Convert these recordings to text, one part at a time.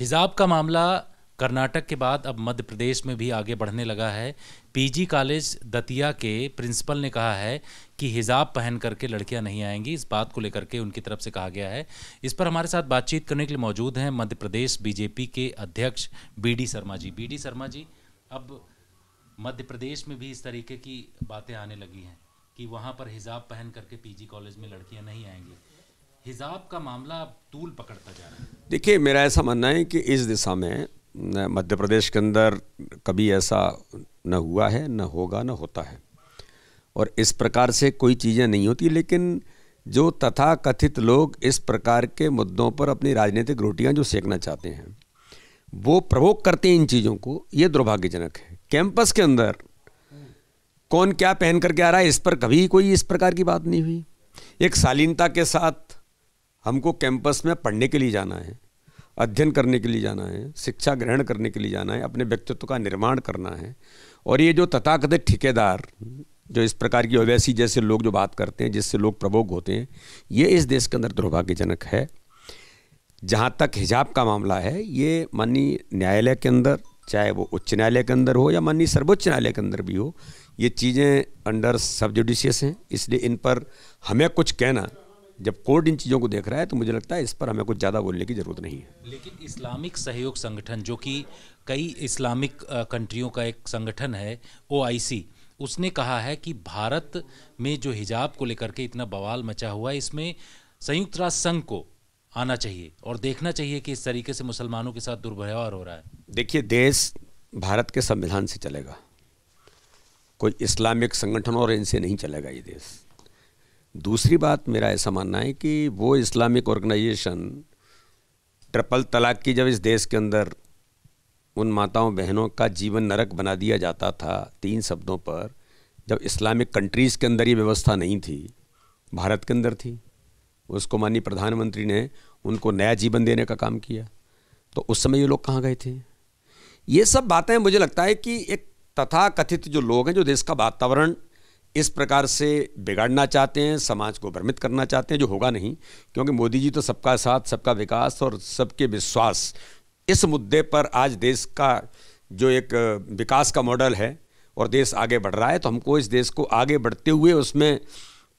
हिजाब का मामला कर्नाटक के बाद अब मध्य प्रदेश में भी आगे बढ़ने लगा है पीजी कॉलेज दतिया के प्रिंसिपल ने कहा है कि हिजाब पहन करके लड़कियां नहीं आएंगी इस बात को लेकर के उनकी तरफ से कहा गया है इस पर हमारे साथ बातचीत करने के लिए मौजूद हैं मध्य प्रदेश बीजेपी के अध्यक्ष बीडी शर्मा जी बीडी शर्मा जी अब मध्य प्रदेश में भी इस तरीके की बातें आने लगी हैं कि वहाँ पर हिजाब पहन करके पीजी कॉलेज में लड़कियाँ नहीं आएंगी हिजाब का मामला तूल पकड़ता जा रहा है देखिए मेरा ऐसा मानना है कि इस दिशा में मध्य प्रदेश के अंदर कभी ऐसा न हुआ है न होगा न होता है और इस प्रकार से कोई चीज़ें नहीं होती लेकिन जो तथा कथित लोग इस प्रकार के मुद्दों पर अपनी राजनीतिक रोटियां जो सेकना चाहते हैं वो प्रवोक करते हैं इन चीज़ों को ये दुर्भाग्यजनक है कैंपस के अंदर कौन क्या पहन करके आ रहा है इस पर कभी कोई इस प्रकार की बात नहीं हुई एक शालीनता के साथ हमको कैंपस में पढ़ने के लिए जाना है अध्ययन करने के लिए जाना है शिक्षा ग्रहण करने के लिए जाना है अपने व्यक्तित्व का निर्माण करना है और ये जो तथाकथित ठेकेदार जो इस प्रकार की ओवैसी जैसे लोग जो बात करते हैं जिससे लोग प्रभोग होते हैं ये इस देश के अंदर दुर्भाग्यजनक है जहाँ तक हिजाब का मामला है ये माननीय न्यायालय के अंदर चाहे वो उच्च न्यायालय के अंदर हो या माननीय सर्वोच्च न्यायालय के अंदर भी हो ये चीज़ें अंडर सब जुडिशियस हैं इसलिए इन पर हमें कुछ कहना जब कोर्ट इन चीज़ों को देख रहा है तो मुझे लगता है इस पर हमें कुछ ज़्यादा बोलने की ज़रूरत नहीं है लेकिन इस्लामिक सहयोग संगठन जो कि कई इस्लामिक कंट्रियों का एक संगठन है ओ उसने कहा है कि भारत में जो हिजाब को लेकर के इतना बवाल मचा हुआ है इसमें संयुक्त राष्ट्र संघ को आना चाहिए और देखना चाहिए कि इस तरीके से मुसलमानों के साथ दुर्व्यवहार हो रहा है देखिए देश भारत के संविधान से चलेगा कोई इस्लामिक संगठन और इनसे नहीं चलेगा ये देश दूसरी बात मेरा ऐसा मानना है कि वो इस्लामिक ऑर्गेनाइजेशन ट्रिपल तलाक की जब इस देश के अंदर उन माताओं बहनों का जीवन नरक बना दिया जाता था तीन शब्दों पर जब इस्लामिक कंट्रीज़ के अंदर ये व्यवस्था नहीं थी भारत के अंदर थी उसको माननीय प्रधानमंत्री ने उनको नया जीवन देने का काम किया तो उस समय ये लोग कहाँ गए थे ये सब बातें मुझे लगता है कि एक तथा कथित जो लोग हैं जो देश का वातावरण इस प्रकार से बिगाड़ना चाहते हैं समाज को भ्रमित करना चाहते हैं जो होगा नहीं क्योंकि मोदी जी तो सबका साथ सबका विकास और सबके विश्वास इस मुद्दे पर आज देश का जो एक विकास का मॉडल है और देश आगे बढ़ रहा है तो हमको इस देश को आगे बढ़ते हुए उसमें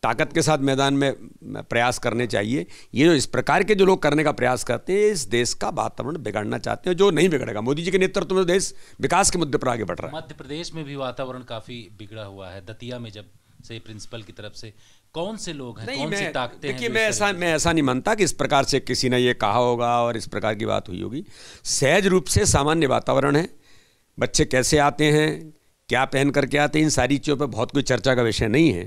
ताकत के साथ मैदान में प्रयास करने चाहिए ये जो इस प्रकार के जो लोग करने का प्रयास करते हैं इस देश का वातावरण बिगाड़ना चाहते हैं जो नहीं बिगड़ेगा मोदी जी के नेतृत्व में देश विकास के मुद्दे पर आगे बढ़ रहा है मध्य प्रदेश में भी वातावरण काफ़ी बिगड़ा हुआ है दतिया में जब से प्रिंसिपल की तरफ से कौन से लोग हैं नहीं, कौन मैं, देखिए मैं ऐसा मैं ऐसा नहीं मानता कि इस प्रकार से किसी ने ये कहा होगा और इस प्रकार की बात हुई होगी सहज रूप से सामान्य वातावरण है बच्चे कैसे आते हैं क्या पहन करके आते हैं इन सारी चीज़ों पर बहुत कोई चर्चा का विषय नहीं है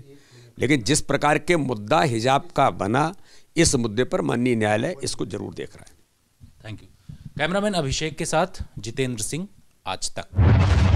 लेकिन जिस प्रकार के मुद्दा हिजाब का बना इस मुद्दे पर माननीय न्यायालय इसको जरूर देख रहा है थैंक यू कैमरामैन अभिषेक के साथ जितेंद्र सिंह आज तक